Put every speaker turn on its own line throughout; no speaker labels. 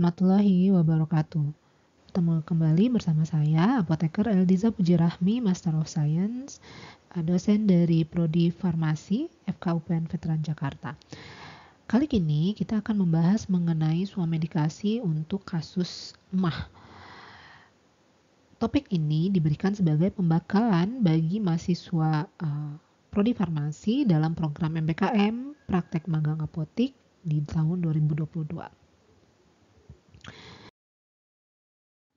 warahmatullahi wabarakatuh. Bertemu kembali bersama saya, apoteker Eldiza Pujirahmi, Master of Science, dosen dari Prodi Farmasi FKUPN Veteran Jakarta. Kali ini kita akan membahas mengenai suami medikasi untuk kasus emah. Topik ini diberikan sebagai pembekalan bagi mahasiswa uh, Prodi Farmasi dalam program MBKM Praktek Magang Apotik di tahun 2022.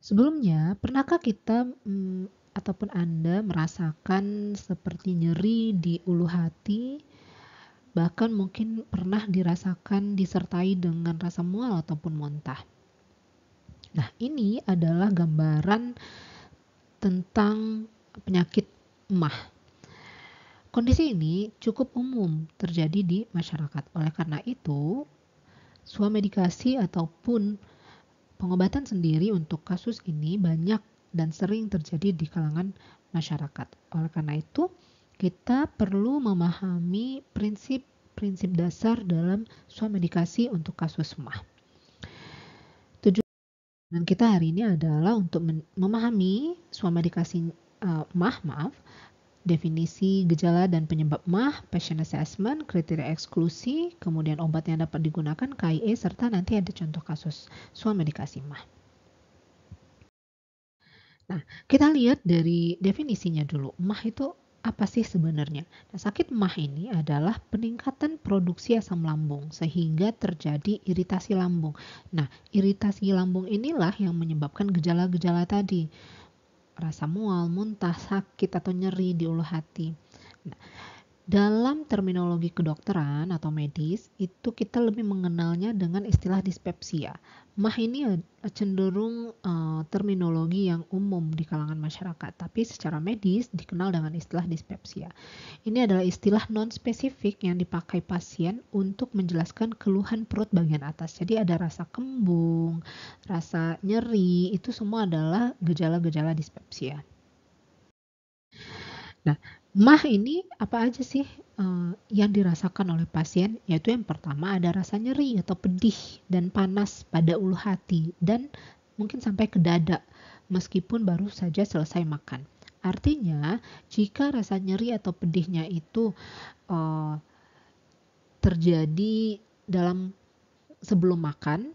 Sebelumnya, pernahkah kita hmm, ataupun Anda merasakan seperti nyeri di ulu hati? Bahkan mungkin pernah dirasakan disertai dengan rasa mual ataupun muntah. Nah, ini adalah gambaran tentang penyakit emah. Kondisi ini cukup umum terjadi di masyarakat. Oleh karena itu, suamedikasi ataupun Pengobatan sendiri untuk kasus ini banyak dan sering terjadi di kalangan masyarakat. Oleh karena itu, kita perlu memahami prinsip-prinsip dasar dalam suami medikasi untuk kasus mah. Tujuan kita hari ini adalah untuk memahami suami medikasi uh, mah, maaf, definisi gejala dan penyebab mah, patient assessment, kriteria eksklusi, kemudian obat yang dapat digunakan, KIE, serta nanti ada contoh kasus suam medikasi mah. Nah, kita lihat dari definisinya dulu. Mah itu apa sih sebenarnya? Nah, sakit mah ini adalah peningkatan produksi asam lambung sehingga terjadi iritasi lambung. Nah, iritasi lambung inilah yang menyebabkan gejala-gejala tadi rasa mual, muntah, sakit atau nyeri di ulu hati. Nah, dalam terminologi kedokteran atau medis, itu kita lebih mengenalnya dengan istilah dispepsia Mah ini eh, cenderung uh, terminologi yang umum di kalangan masyarakat, tapi secara medis dikenal dengan istilah dispepsia. Ini adalah istilah non-spesifik yang dipakai pasien untuk menjelaskan keluhan perut bagian atas. Jadi ada rasa kembung, rasa nyeri, itu semua adalah gejala-gejala dispepsia. Nah, Mah ini apa aja sih uh, yang dirasakan oleh pasien? Yaitu yang pertama ada rasa nyeri atau pedih dan panas pada ulu hati dan mungkin sampai ke dada meskipun baru saja selesai makan. Artinya, jika rasa nyeri atau pedihnya itu uh, terjadi dalam sebelum makan,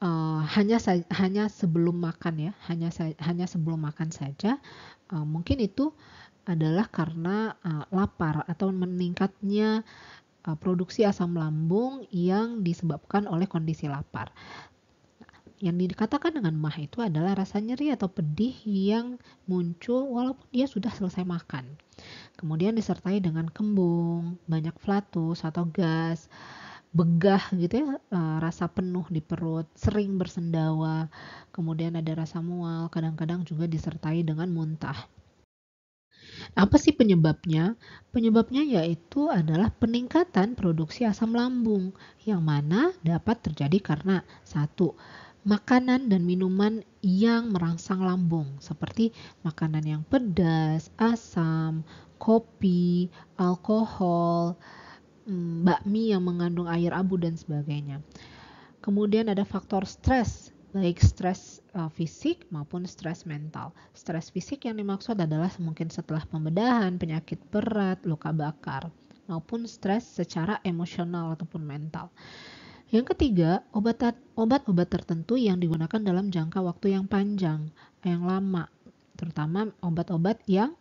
uh, hanya hanya sebelum makan ya, hanya hanya sebelum makan saja, uh, mungkin itu uh, adalah karena uh, lapar atau meningkatnya uh, produksi asam lambung yang disebabkan oleh kondisi lapar. Yang dikatakan dengan mah itu adalah rasa nyeri atau pedih yang muncul walaupun dia sudah selesai makan. Kemudian disertai dengan kembung, banyak flatus atau gas, begah gitu ya, eh, rasa penuh di perut, sering bersendawa, kemudian ada rasa mual, kadang-kadang juga disertai dengan muntah. Apa sih penyebabnya? Penyebabnya yaitu adalah peningkatan produksi asam lambung yang mana dapat terjadi karena satu makanan dan minuman yang merangsang lambung seperti makanan yang pedas, asam, kopi, alkohol, mm, bakmi yang mengandung air abu dan sebagainya. Kemudian ada faktor stres baik stres uh, fisik maupun stres mental. Stres fisik yang dimaksud adalah mungkin setelah pembedahan, penyakit berat, luka bakar, maupun stres secara emosional ataupun mental. Yang ketiga, obat-obat tertentu yang digunakan dalam jangka waktu yang panjang, yang lama, terutama obat-obat yang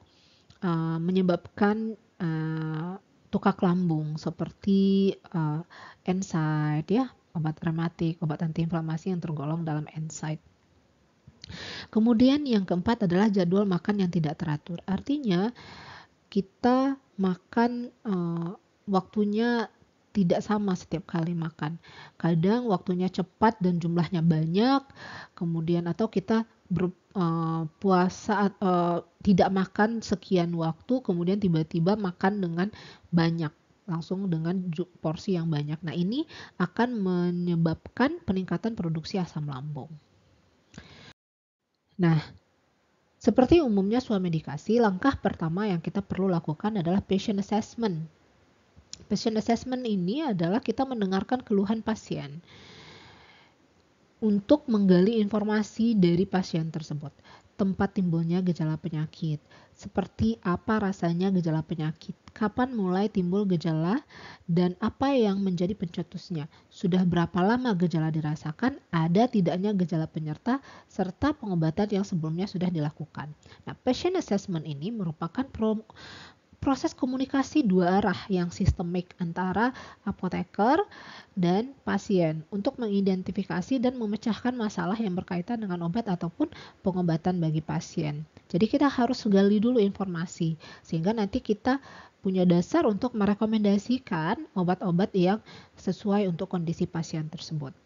uh, menyebabkan uh, tukak lambung seperti uh, NSAID ya, obat rematik, obat antiinflamasi yang tergolong dalam NSAID. Kemudian yang keempat adalah jadwal makan yang tidak teratur. Artinya kita makan uh, waktunya tidak sama setiap kali makan. Kadang waktunya cepat dan jumlahnya banyak, kemudian atau kita eh, puasa uh, uh, tidak makan sekian waktu, kemudian tiba-tiba makan dengan banyak langsung dengan porsi yang banyak. Nah, ini akan menyebabkan peningkatan produksi asam lambung. Nah, seperti umumnya suami medikasi, langkah pertama yang kita perlu lakukan adalah patient assessment. Patient assessment ini adalah kita mendengarkan keluhan pasien untuk menggali informasi dari pasien tersebut tempat timbulnya gejala penyakit. Seperti apa rasanya gejala penyakit? Kapan mulai timbul gejala dan apa yang menjadi pencetusnya? Sudah berapa lama gejala dirasakan? Ada tidaknya gejala penyerta serta pengobatan yang sebelumnya sudah dilakukan. Nah, patient assessment ini merupakan pro proses komunikasi dua arah yang sistemik antara apoteker dan pasien untuk mengidentifikasi dan memecahkan masalah yang berkaitan dengan obat ataupun pengobatan bagi pasien. Jadi kita harus gali dulu informasi sehingga nanti kita punya dasar untuk merekomendasikan obat-obat yang sesuai untuk kondisi pasien tersebut.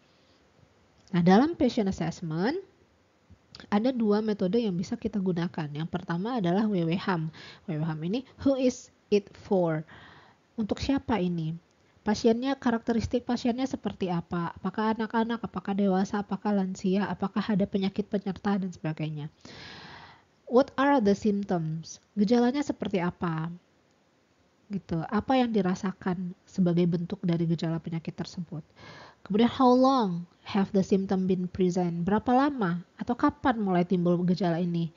Nah, dalam patient assessment ada dua metode yang bisa kita gunakan. Yang pertama adalah WWHAM. WWHAM ini who is it for? Untuk siapa ini? Pasiennya karakteristik pasiennya seperti apa? Apakah anak-anak, apakah dewasa, apakah lansia, apakah ada penyakit penyerta dan sebagainya. What are the symptoms? Gejalanya seperti apa? Gitu. Apa yang dirasakan sebagai bentuk dari gejala penyakit tersebut? Kemudian how long have the symptom been present? Berapa lama atau kapan mulai timbul gejala ini?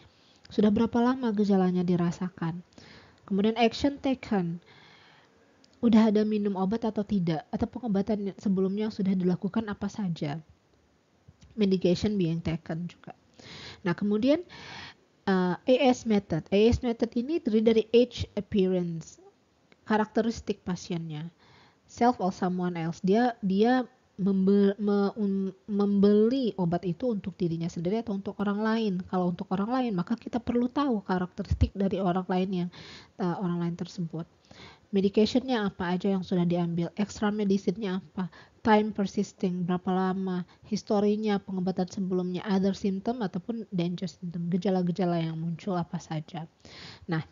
Sudah berapa lama gejalanya dirasakan? Kemudian action taken. Udah ada minum obat atau tidak? Atau pengobatan sebelumnya sudah dilakukan apa saja? Medication being taken juga. Nah, kemudian uh, AS method. AS method ini terdiri dari age appearance, karakteristik pasiennya self or someone else dia dia membeli, obat itu untuk dirinya sendiri atau untuk orang lain. Kalau untuk orang lain, maka kita perlu tahu karakteristik dari orang lain yang uh, orang lain tersebut. Medicationnya apa aja yang sudah diambil, extra medicine nya apa, time persisting berapa lama, historinya, pengobatan sebelumnya, other symptom ataupun danger symptom, gejala-gejala yang muncul apa saja. Nah,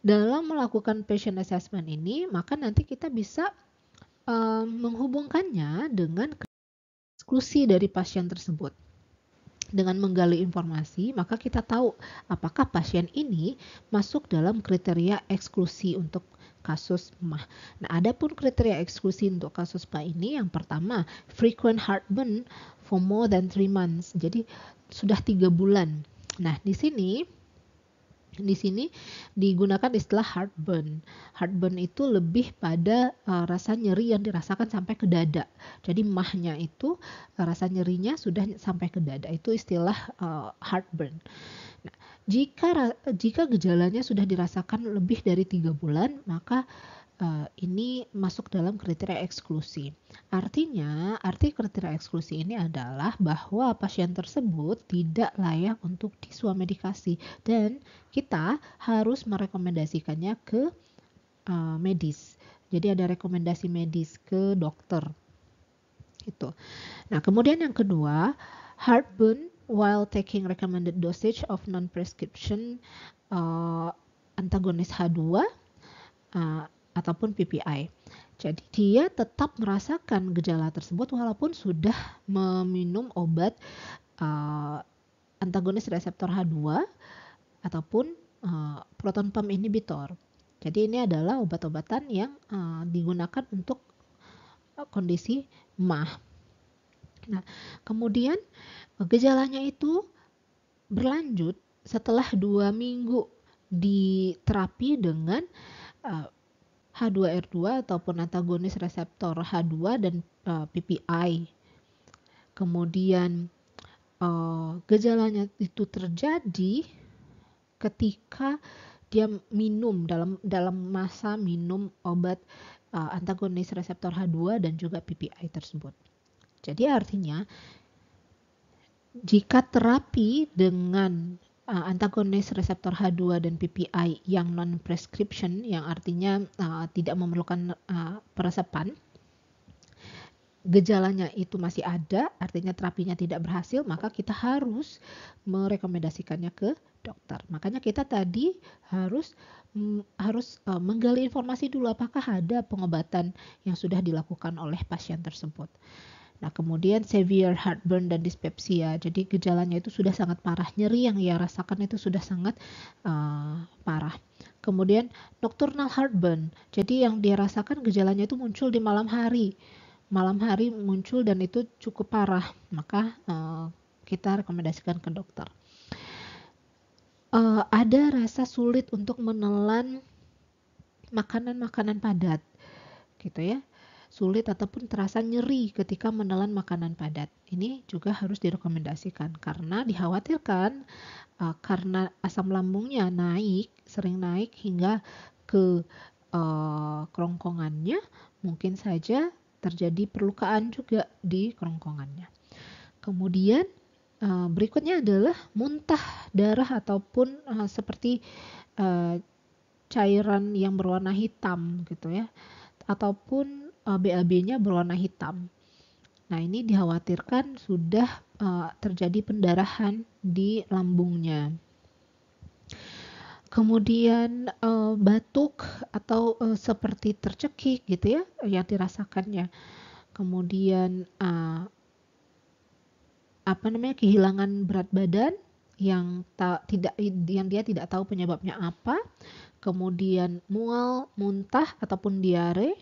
dalam melakukan patient assessment ini, maka nanti kita bisa menghubungkannya dengan eksklusi dari pasien tersebut. Dengan menggali informasi, maka kita tahu apakah pasien ini masuk dalam kriteria eksklusi untuk kasus mah. Nah, adapun kriteria eksklusi untuk kasus mah ini yang pertama, frequent heartburn for more than three months. Jadi sudah tiga bulan. Nah, di sini di sini digunakan istilah heartburn. Heartburn itu lebih pada uh, rasa nyeri yang dirasakan sampai ke dada. Jadi mahnya itu eh, rasa nyerinya sudah sampai ke dada. Itu istilah uh, heartburn. Nah, jika jika gejalanya sudah dirasakan lebih dari tiga bulan, maka uh, ini masuk dalam kriteria eksklusi. Artinya, arti kriteria eksklusi ini adalah bahwa pasien tersebut tidak layak untuk disuamedikasi dan kita harus merekomendasikannya ke uh, medis. Jadi ada rekomendasi medis ke dokter. Itu. Nah, kemudian yang kedua, heartburn while taking recommended dosage of non-prescription uh, antagonis H2 uh, ataupun PPI. Jadi dia tetap merasakan gejala tersebut walaupun sudah meminum obat uh, antagonis reseptor H2 ataupun uh, proton pump inhibitor. Jadi ini adalah obat-obatan yang uh, digunakan untuk uh, kondisi mah. Nah, kemudian gejalanya itu berlanjut setelah dua minggu diterapi dengan uh, H2R2 ataupun antagonis reseptor H2 dan uh, eh, PPI. Kemudian uh, gejalanya itu terjadi ketika dia minum dalam dalam masa minum obat uh, antagonis reseptor H2 dan juga PPI tersebut. Jadi artinya jika terapi dengan uh, antagonis reseptor H2 dan PPI yang non prescription yang artinya uh, tidak memerlukan uh, peresepan gejalanya itu masih ada, artinya terapinya tidak berhasil, maka kita harus merekomendasikannya ke dokter. Makanya kita tadi harus mm, harus eh, menggali informasi dulu apakah ada pengobatan yang sudah dilakukan oleh pasien tersebut. Nah, kemudian severe heartburn dan dyspepsia Jadi gejalanya itu sudah sangat parah, nyeri yang ia rasakan itu sudah sangat uh, parah. Kemudian nocturnal heartburn. Jadi yang dia rasakan gejalanya itu muncul di malam hari. Malam hari muncul dan itu cukup parah. Maka uh, kita rekomendasikan ke dokter. Uh, ada rasa sulit untuk menelan makanan-makanan padat. Gitu ya sulit ataupun terasa nyeri ketika menelan makanan padat. Ini juga harus direkomendasikan karena dikhawatirkan uh, karena asam lambungnya naik, sering naik hingga ke uh, kerongkongannya, mungkin saja terjadi perlukaan juga di kerongkongannya. Kemudian uh, berikutnya adalah muntah darah ataupun uh, seperti uh, cairan yang berwarna hitam gitu ya ataupun Eh, BAB-nya berwarna hitam. Nah, ini dikhawatirkan sudah eh, terjadi pendarahan di lambungnya. Kemudian eh, batuk atau seperti tercekik gitu ya yang dirasakannya. Kemudian apa namanya kehilangan berat badan yang tak tidak yang dia tidak tahu penyebabnya apa kemudian mual muntah ataupun diare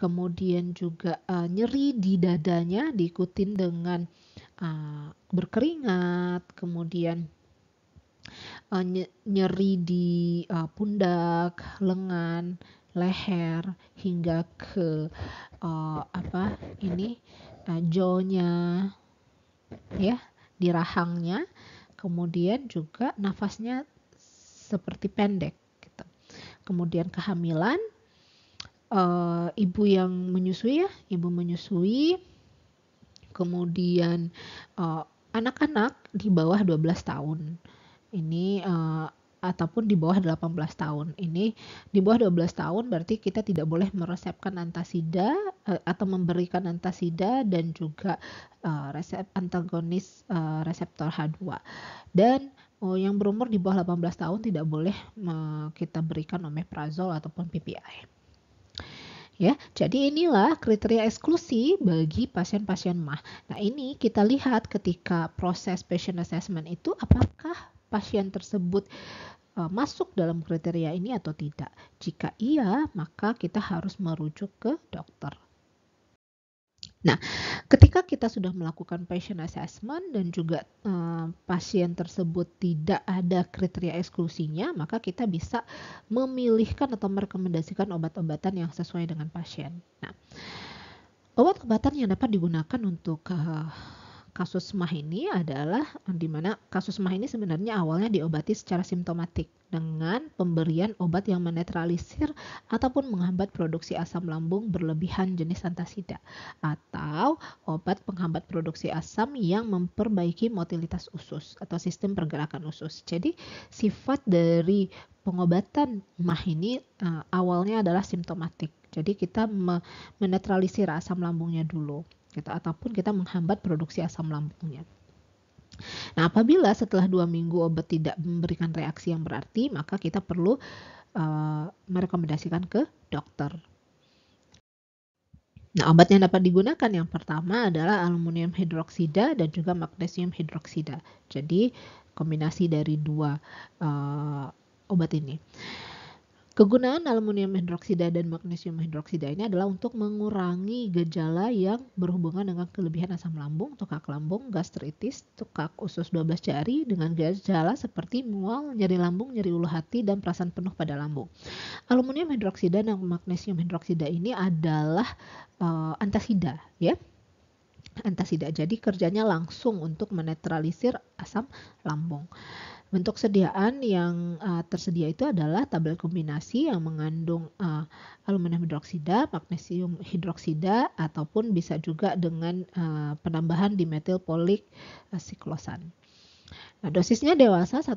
kemudian juga uh, nyeri di dadanya diikutin dengan uh, berkeringat, kemudian uh, nyeri di uh, pundak, lengan, leher hingga ke uh, apa ini uh, jawnya ya di rahangnya kemudian juga nafasnya seperti pendek gitu. kemudian kehamilan uh, ibu yang menyusui ya, ibu menyusui, kemudian anak eh, anak-anak di bawah 12 tahun ini uh, ataupun di bawah 18 tahun ini di bawah 12 tahun berarti kita tidak boleh meresepkan antasida atau memberikan antasida dan juga resep antagonis reseptor H2 dan oh, yang berumur di bawah 18 tahun tidak boleh kita berikan omeprazol ataupun PPI ya. Jadi inilah kriteria eksklusi bagi pasien-pasien mah. Nah, ini kita lihat ketika proses patient assessment itu apakah pasien tersebut eh, masuk dalam kriteria ini atau tidak. Jika iya, maka kita harus merujuk ke dokter. Nah, ketika kita sudah melakukan patient assessment dan juga eh, pasien tersebut tidak ada kriteria eksklusinya, maka kita bisa memilihkan atau merekomendasikan obat-obatan yang sesuai dengan pasien. Nah, obat-obatan yang dapat digunakan untuk eh, kasus mah ini adalah eh, di mana kasus mah ini sebenarnya awalnya diobati secara simptomatik dengan pemberian obat yang menetralisir ataupun menghambat produksi asam lambung berlebihan jenis antasida atau obat penghambat produksi asam yang memperbaiki motilitas usus atau sistem pergerakan usus. Jadi sifat dari pengobatan mah ini eh, awalnya adalah simptomatik. Jadi kita menetralisir asam lambungnya dulu gitu ataupun kita menghambat produksi asam lambungnya. Nah, apabila setelah dua minggu obat tidak memberikan reaksi yang berarti, maka kita perlu uh, merekomendasikan ke dokter. Nah, obat yang dapat digunakan yang pertama adalah aluminium hidroksida dan juga magnesium hidroksida. Jadi, kombinasi dari dua uh, obat ini. Kegunaan aluminium hidroksida dan magnesium hidroksida ini adalah untuk mengurangi gejala yang berhubungan dengan kelebihan asam lambung, tukak lambung, gastritis, tukak usus 12 jari dengan gejala seperti mual, nyeri lambung, nyeri ulu hati, dan perasaan penuh pada lambung. Aluminium hidroksida dan magnesium hidroksida ini adalah uh, antasida, ya antasida. Jadi kerjanya langsung untuk menetralisir asam lambung. Bentuk sediaan yang uh, tersedia itu adalah tabel kombinasi yang mengandung uh, eh, aluminium hidroksida, magnesium hidroksida, ataupun bisa juga dengan uh, penambahan dimetil polik uh, siklosan. Nah, dosisnya dewasa 1-2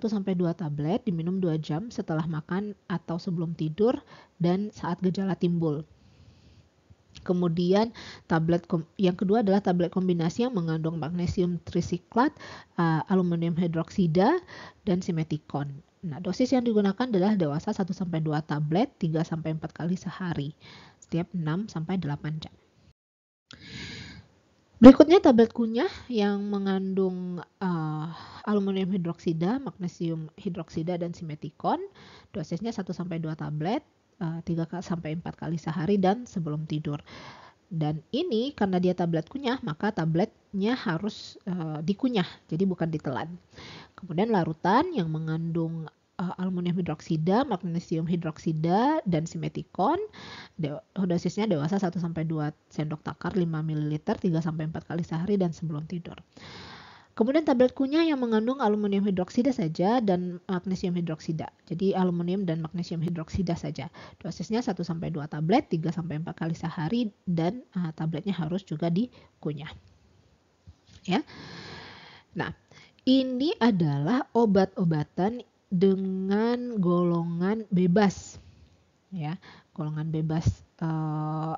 tablet diminum 2 jam setelah makan atau sebelum tidur dan saat gejala timbul. Kemudian tablet yang kedua adalah tablet kombinasi yang mengandung magnesium trisiklat, uh, eh, aluminium hidroksida, dan simetikon. Nah, dosis yang digunakan adalah dewasa 1 sampai 2 tablet 3 sampai 4 kali sehari setiap 6 sampai 8 jam. Berikutnya tablet kunyah yang mengandung uh, aluminium hidroksida, magnesium hidroksida dan simetikon. Dosisnya 1 sampai 2 tablet Eh, tiga uh, sampai empat kali sehari dan sebelum tidur. Dan ini karena dia tablet kunyah, maka tabletnya harus uh, dikunyah, jadi bukan ditelan. Kemudian larutan yang mengandung uh, aluminium hidroksida, magnesium hidroksida, dan simetikon. De oh, dosisnya dewasa 1-2 sendok takar 5 ml 3-4 kali sehari dan sebelum tidur. Kemudian tablet kunyah yang mengandung aluminium hidroksida saja dan magnesium hidroksida. Jadi aluminium dan magnesium hidroksida saja. Dosisnya 1 sampai 2 tablet 3 sampai 4 kali sehari dan uh, tabletnya harus juga dikunyah. Ya. Nah, ini adalah obat-obatan dengan golongan bebas. Ya, golongan bebas uh,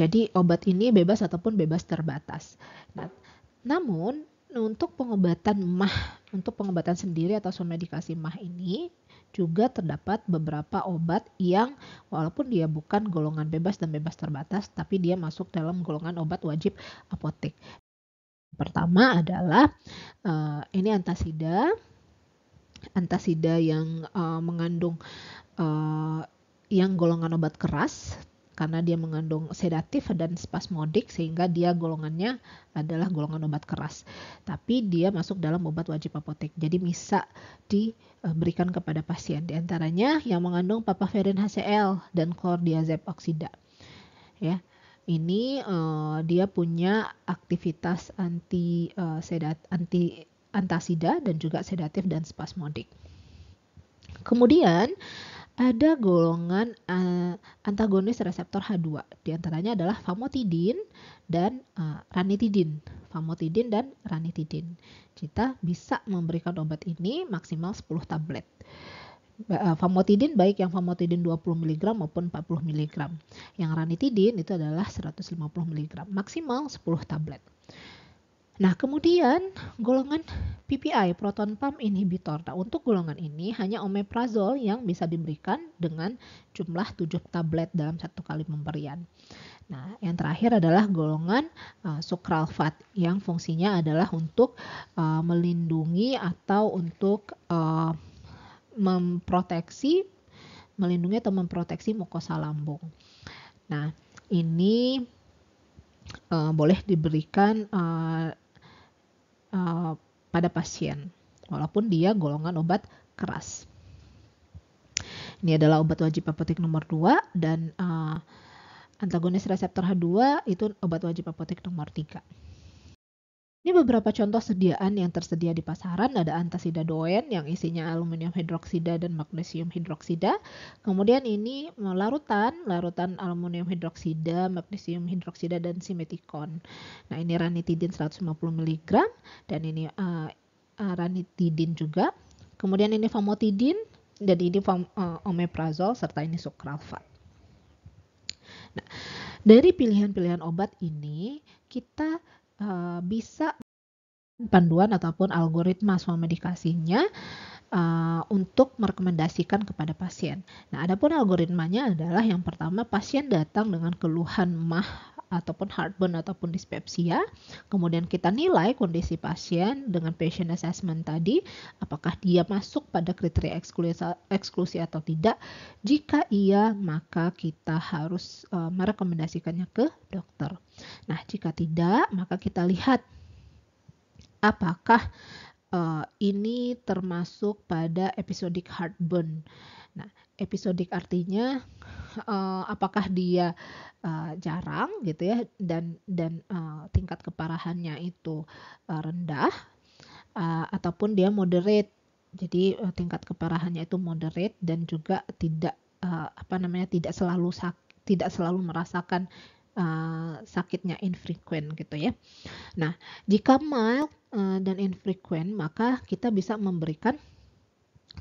jadi obat ini bebas ataupun bebas terbatas. Nah, namun untuk pengobatan mah, untuk pengobatan sendiri atau somedikasi mah ini juga terdapat beberapa obat yang walaupun dia bukan golongan bebas dan bebas terbatas, tapi dia masuk dalam golongan obat wajib apotek. Pertama adalah uh, ini antasida, antasida yang uh, mengandung uh, yang golongan obat keras, karena dia mengandung sedatif dan spasmodik sehingga dia golongannya adalah golongan obat keras. Tapi dia masuk dalam obat wajib apotek. Jadi bisa diberikan kepada pasien. Di antaranya yang mengandung papaverin HCl dan klordiazep oksida. Ya. Ini uh, dia punya aktivitas anti uh, sedat anti antasida dan juga sedatif dan spasmodik. Kemudian ada golongan uh, antagonis reseptor H2. Di antaranya adalah famotidin dan uh, ranitidin. Famotidin dan ranitidin. Kita bisa memberikan obat ini maksimal 10 tablet. Eh, famotidin baik yang famotidin 20 mg maupun 40 mg. Yang ranitidin itu adalah 150 mg, maksimal 10 tablet. Nah, kemudian golongan PPI, proton pump inhibitor. Nah, untuk golongan ini hanya omeprazol yang bisa diberikan dengan jumlah 7 tablet dalam satu kali pemberian. Nah, yang terakhir adalah golongan uh, sukralfat yang fungsinya adalah untuk uh, melindungi atau untuk uh, memproteksi melindungi atau memproteksi mukosa lambung. Nah, ini uh, boleh diberikan uh, Eh, pada pasien, walaupun dia golongan obat keras. Ini adalah obat wajib apotek nomor 2 dan uh, antagonis reseptor H2 itu obat wajib apotek nomor 3. Ini beberapa contoh sediaan yang tersedia di pasaran, ada antasida doen yang isinya aluminium hidroksida dan magnesium hidroksida. Kemudian ini larutan, larutan aluminium hidroksida, magnesium hidroksida dan simetikon. Nah, ini ranitidin 150 mg dan ini uh, ranitidin juga. Kemudian ini famotidin dan ini fam, uh, eh, omeprazol serta ini sukralfat. Nah, dari pilihan-pilihan obat ini kita uh, bisa panduan ataupun algoritma soal medikasinya uh, untuk merekomendasikan kepada pasien. Nah, adapun algoritmanya adalah yang pertama pasien datang dengan keluhan mah ataupun heartburn ataupun dispepsia. Kemudian kita nilai kondisi pasien dengan patient assessment tadi apakah dia masuk pada kriteria eksklusi, atau tidak. Jika iya, maka kita harus eh, merekomendasikannya ke dokter. Nah, jika tidak, maka kita lihat apakah eh, ini termasuk pada episodic heartburn. Nah, episodik artinya uh, apakah dia uh, jarang gitu ya dan dan uh, tingkat keparahannya itu uh, rendah uh, ataupun dia moderate. Jadi uh, tingkat keparahannya itu moderate dan juga tidak uh, apa namanya tidak selalu sak tidak selalu merasakan uh, sakitnya infrequent gitu ya. Nah, jika mild uh, dan infrequent maka kita bisa memberikan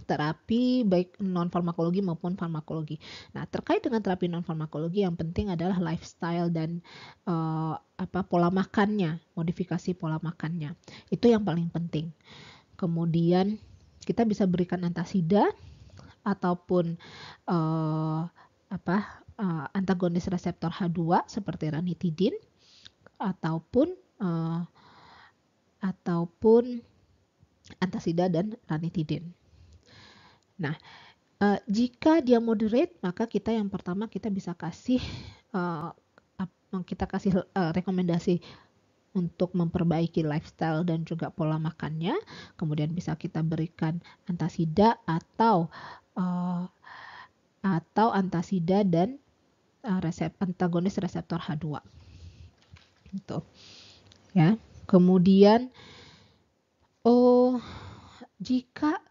terapi baik non farmakologi maupun farmakologi. Nah, terkait dengan terapi non farmakologi yang penting adalah lifestyle dan uh, apa pola makannya, modifikasi pola makannya. Itu yang paling penting. Kemudian kita bisa berikan antasida ataupun uh, apa uh, antagonis reseptor H2 seperti ranitidin ataupun uh, ataupun antasida dan ranitidin. Nah, uh, jika dia moderate, maka kita yang pertama kita bisa kasih uh, kita kasih uh, rekomendasi untuk memperbaiki lifestyle dan juga pola makannya. Kemudian bisa kita berikan antasida atau uh, atau antasida dan uh, resep antagonis reseptor H2. Gitu. Ya. Kemudian oh jika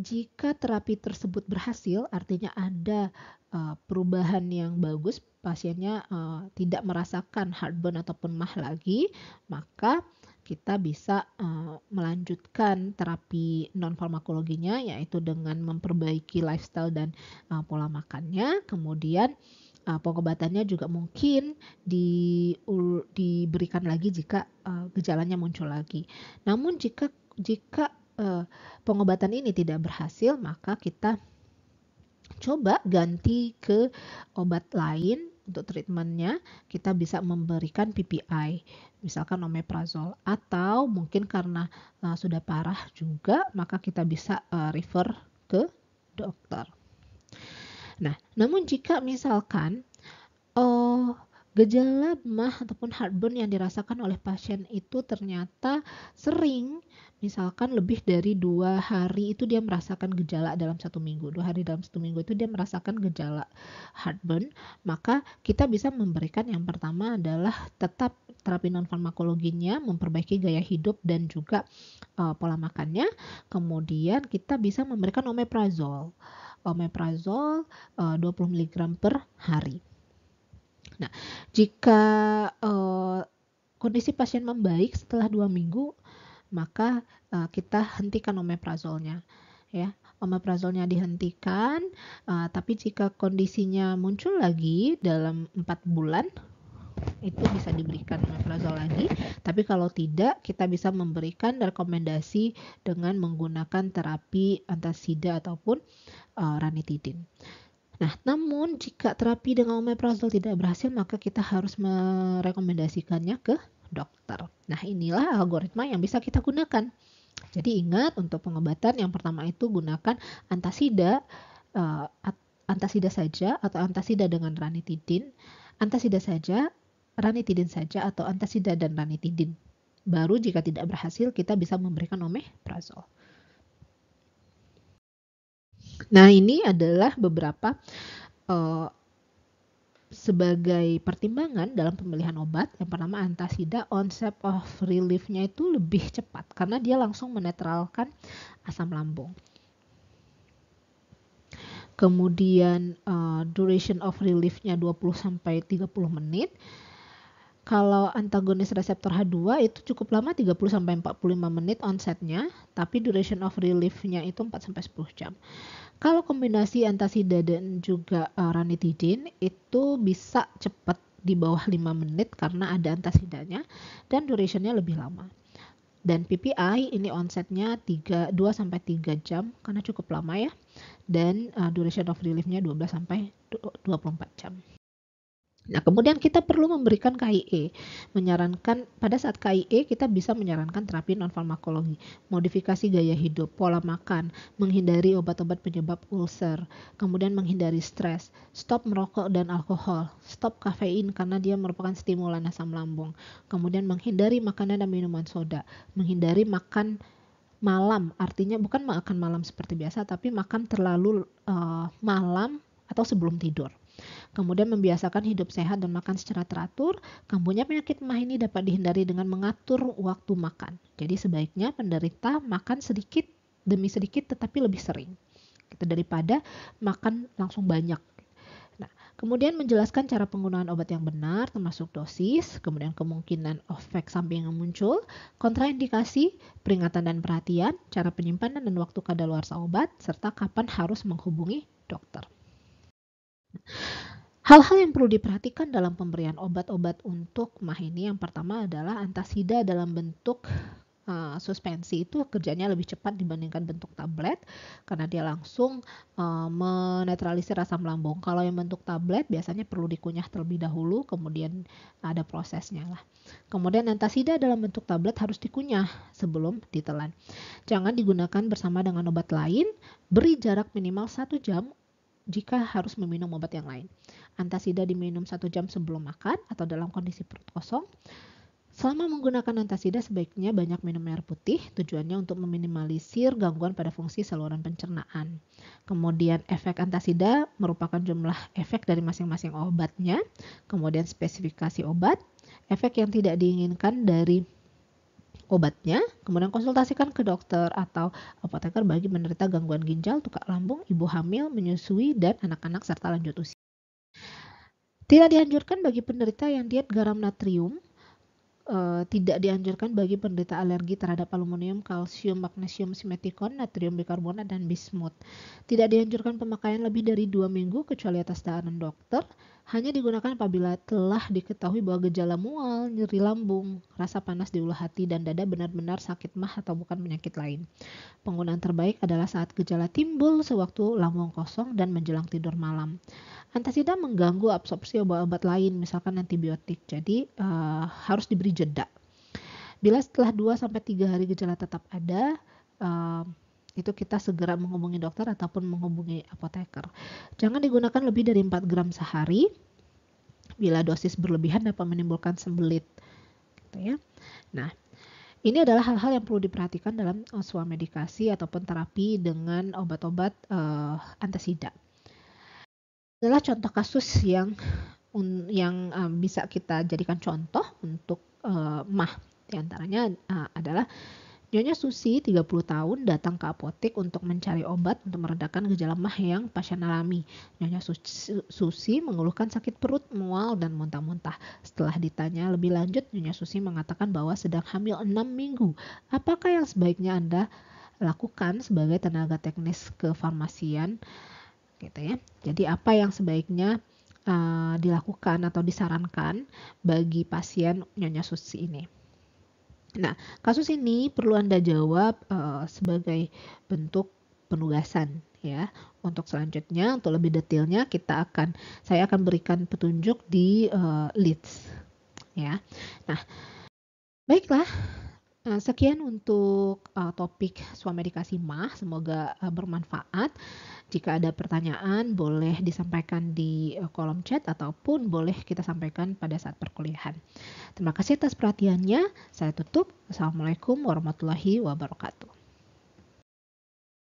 jika terapi tersebut berhasil, artinya ada uh, perubahan yang bagus, pasiennya uh, tidak merasakan heartburn ataupun mah lagi, maka kita bisa uh, melanjutkan terapi non farmakologinya yaitu dengan memperbaiki lifestyle dan uh, pola makannya, kemudian uh, pengobatannya juga mungkin di, uh, diberikan lagi jika uh, gejalanya muncul lagi. Namun jika jika Eh, pengobatan ini tidak berhasil, maka kita coba ganti ke obat lain untuk treatmentnya kita bisa memberikan PPI misalkan omeprazol atau mungkin karena uh, sudah parah juga maka kita bisa uh, refer ke dokter. Nah, namun jika misalkan oh gejala mah ataupun heartburn yang dirasakan oleh pasien itu ternyata sering misalkan lebih dari dua hari itu dia merasakan gejala dalam satu minggu dua hari dalam satu minggu itu dia merasakan gejala heartburn maka kita bisa memberikan yang pertama adalah tetap terapi non farmakologinya memperbaiki gaya hidup dan juga uh, pola makannya kemudian kita bisa memberikan omeprazol omeprazol eh, uh, 20 mg per hari nah jika uh, kondisi pasien membaik setelah dua minggu maka uh, kita hentikan omeprazolnya ya omeprazolnya dihentikan uh, tapi jika kondisinya muncul lagi dalam empat bulan itu bisa diberikan omeprazol lagi tapi kalau tidak kita bisa memberikan rekomendasi dengan menggunakan terapi antasida ataupun uh, ranitidin Nah, namun jika terapi dengan omeprazol tidak berhasil, maka kita harus merekomendasikannya ke dokter. Nah, inilah algoritma yang bisa kita gunakan. Jadi ingat untuk pengobatan yang pertama itu gunakan antasida uh, antasida saja atau antasida dengan ranitidin, antasida saja, ranitidin saja atau antasida dan ranitidin. Baru jika tidak berhasil kita bisa memberikan omeprazol. Nah, ini adalah beberapa uh, sebagai pertimbangan dalam pemilihan obat, yang pertama antasida onset of reliefnya itu lebih cepat karena dia langsung menetralkan asam lambung. Kemudian uh, duration of reliefnya 20 sampai 30 menit. Kalau antagonis reseptor H2 itu cukup lama 30 sampai 45 menit onsetnya, tapi duration of reliefnya itu 4 sampai 10 jam. Kalau kombinasi antasida dan juga uh, ranitidin itu bisa cepat di bawah 5 menit karena ada antasidanya dan durationnya lebih lama. Dan PPI ini onsetnya 3 2 sampai 3 jam karena cukup lama ya. Dan uh, duration of reliefnya 12 sampai 24 jam. Nah, kemudian kita perlu memberikan KIE. Menyarankan pada saat KIE kita bisa menyarankan terapi non farmakologi, modifikasi gaya hidup, pola makan, menghindari obat-obat penyebab ulcer, kemudian menghindari stres, stop merokok dan alkohol, stop kafein karena dia merupakan stimulan asam lambung, kemudian menghindari makanan dan minuman soda, menghindari makan malam, artinya bukan makan malam seperti biasa tapi makan terlalu uh, malam atau sebelum tidur Kemudian membiasakan hidup sehat dan makan secara teratur. Kambuhnya penyakit mah ini dapat dihindari dengan mengatur waktu makan. Jadi sebaiknya penderita makan sedikit demi sedikit tetapi lebih sering. Kita gitu, daripada makan langsung banyak Nah, kemudian menjelaskan cara penggunaan obat yang benar termasuk dosis, kemudian kemungkinan efek samping yang muncul, kontraindikasi, peringatan dan perhatian, cara penyimpanan dan waktu kadaluarsa obat, serta kapan harus menghubungi dokter. Hal-hal yang perlu diperhatikan dalam pemberian obat-obat untuk mah ini yang pertama adalah antasida dalam bentuk uh, suspensi itu kerjanya lebih cepat dibandingkan bentuk tablet karena dia langsung uh, menetralisir rasa lambung. Kalau yang bentuk tablet biasanya perlu dikunyah terlebih dahulu kemudian ada prosesnya lah. Kemudian antasida dalam bentuk tablet harus dikunyah sebelum ditelan. Jangan digunakan bersama dengan obat lain. Beri jarak minimal satu jam jika harus meminum obat yang lain. Antasida diminum satu jam sebelum makan atau dalam kondisi perut kosong. Selama menggunakan antasida sebaiknya banyak minum air putih, tujuannya untuk meminimalisir gangguan pada fungsi saluran pencernaan. Kemudian efek antasida merupakan jumlah efek dari masing-masing obatnya, kemudian spesifikasi obat, efek yang tidak diinginkan dari obatnya, kemudian konsultasikan ke dokter atau apoteker bagi menderita gangguan ginjal, tukak lambung, ibu hamil, menyusui, dan anak-anak serta lanjut usia. Tidak dianjurkan bagi penderita yang diet garam natrium. E, tidak dianjurkan bagi penderita alergi terhadap aluminium, kalsium, magnesium, simetikon, natrium bikarbonat, dan bismut. Tidak dianjurkan pemakaian lebih dari dua minggu kecuali atas saran dokter. Hanya digunakan apabila telah diketahui bahwa gejala mual, nyeri lambung, rasa panas di ulu hati dan dada benar-benar sakit mah atau bukan penyakit lain. Penggunaan terbaik adalah saat gejala timbul sewaktu lambung kosong dan menjelang tidur malam. Antasida mengganggu absorpsi obat-obat lain, misalkan antibiotik. Jadi uh, harus diberi jeda. Bila setelah 2 sampai 3 hari gejala tetap ada, uh, itu kita segera menghubungi dokter ataupun menghubungi apoteker. Jangan digunakan lebih dari 4 gram sehari. Bila dosis berlebihan dapat menimbulkan sembelit. Gitu ya. Nah, ini adalah hal-hal yang perlu diperhatikan dalam eh, suami medikasi ataupun terapi dengan obat-obat uh, antasida adalah contoh kasus yang yang eh, bisa kita jadikan contoh untuk uh, mah. Di antaranya uh, adalah Nyonya Susi 30 tahun datang ke apotek untuk mencari obat untuk meredakan gejala mah yang pasien alami. Nyonya Susi mengeluhkan sakit perut, mual, dan muntah-muntah. Setelah ditanya lebih lanjut, Nyonya Susi mengatakan bahwa sedang hamil 6 minggu. Apakah yang sebaiknya Anda lakukan sebagai tenaga teknis kefarmasian? farmasian gitu ya. Jadi apa yang sebaiknya uh, dilakukan atau disarankan bagi pasien Nyonya Susi ini. Nah, kasus ini perlu Anda jawab uh, sebagai bentuk penugasan ya. Untuk selanjutnya untuk lebih detailnya kita akan saya akan berikan petunjuk di uh, leads ya. Nah, baiklah Eh, sekian untuk uh, topik Swamedikasi mah. Semoga uh, bermanfaat. Jika ada pertanyaan, boleh disampaikan di uh, kolom chat ataupun boleh kita sampaikan pada saat perkuliahan. Terima kasih atas perhatiannya. Saya tutup. Assalamualaikum warahmatullahi wabarakatuh.